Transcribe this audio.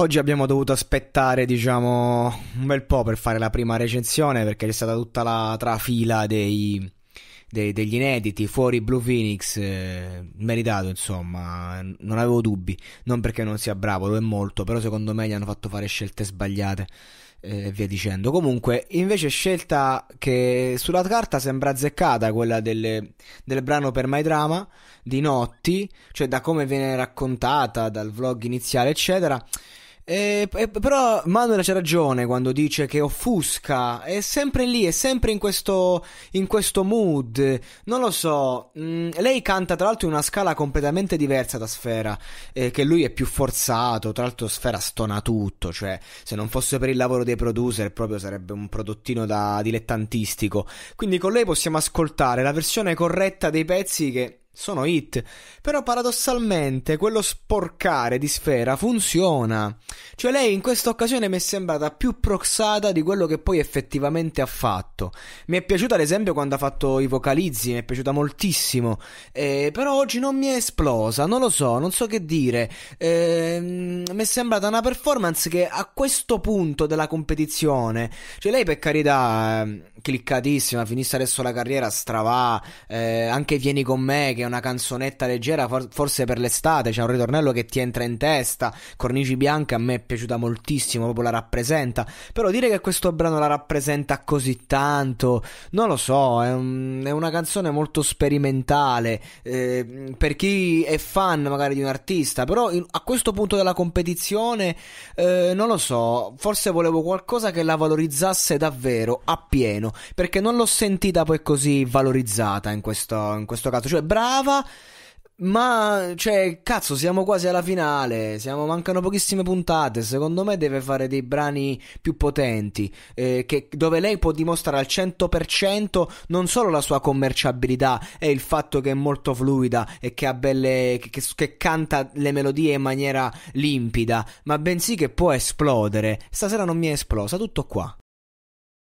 Oggi abbiamo dovuto aspettare, diciamo, un bel po' per fare la prima recensione perché c'è stata tutta la trafila dei, dei, degli inediti fuori Blue Phoenix, eh, meritato insomma, non avevo dubbi, non perché non sia bravo, lo è molto, però secondo me gli hanno fatto fare scelte sbagliate eh, e eh, via dicendo. Comunque, invece scelta che sulla carta sembra azzeccata, quella delle, del brano per My Drama di Notti, cioè da come viene raccontata, dal vlog iniziale, eccetera eh, eh, però Manuela c'ha ragione quando dice che offusca, è sempre lì, è sempre in questo, in questo mood, non lo so, mm, lei canta tra l'altro in una scala completamente diversa da Sfera, eh, che lui è più forzato, tra l'altro Sfera stona tutto, cioè se non fosse per il lavoro dei producer proprio sarebbe un prodottino da dilettantistico, quindi con lei possiamo ascoltare la versione corretta dei pezzi che sono hit. Però paradossalmente quello sporcare di sfera funziona. Cioè lei in questa occasione mi è sembrata più proxata di quello che poi effettivamente ha fatto. Mi è piaciuta ad esempio quando ha fatto i vocalizzi, mi è piaciuta moltissimo. Eh, però oggi non mi è esplosa, non lo so, non so che dire. Eh, mi è sembrata una performance che a questo punto della competizione, cioè lei per carità, eh, cliccatissima, finisse adesso la carriera, stravà, eh, anche vieni con me che è una canzonetta leggera, forse per l'estate, c'è un ritornello che ti entra in testa. Cornici Bianche a me è piaciuta moltissimo, proprio la rappresenta. Però dire che questo brano la rappresenta così tanto, non lo so, è, un, è una canzone molto sperimentale. Eh, per chi è fan magari di un artista, però in, a questo punto della competizione, eh, non lo so, forse volevo qualcosa che la valorizzasse davvero appieno, perché non l'ho sentita poi così valorizzata in questo, in questo caso. Cioè, bravo brava. Ma, cioè, cazzo, siamo quasi alla finale. Siamo, mancano pochissime puntate. Secondo me deve fare dei brani più potenti. Eh, che, dove lei può dimostrare al 100% non solo la sua commerciabilità e il fatto che è molto fluida e che ha belle. Che, che, che canta le melodie in maniera limpida, ma bensì che può esplodere. Stasera non mi è esplosa, tutto qua.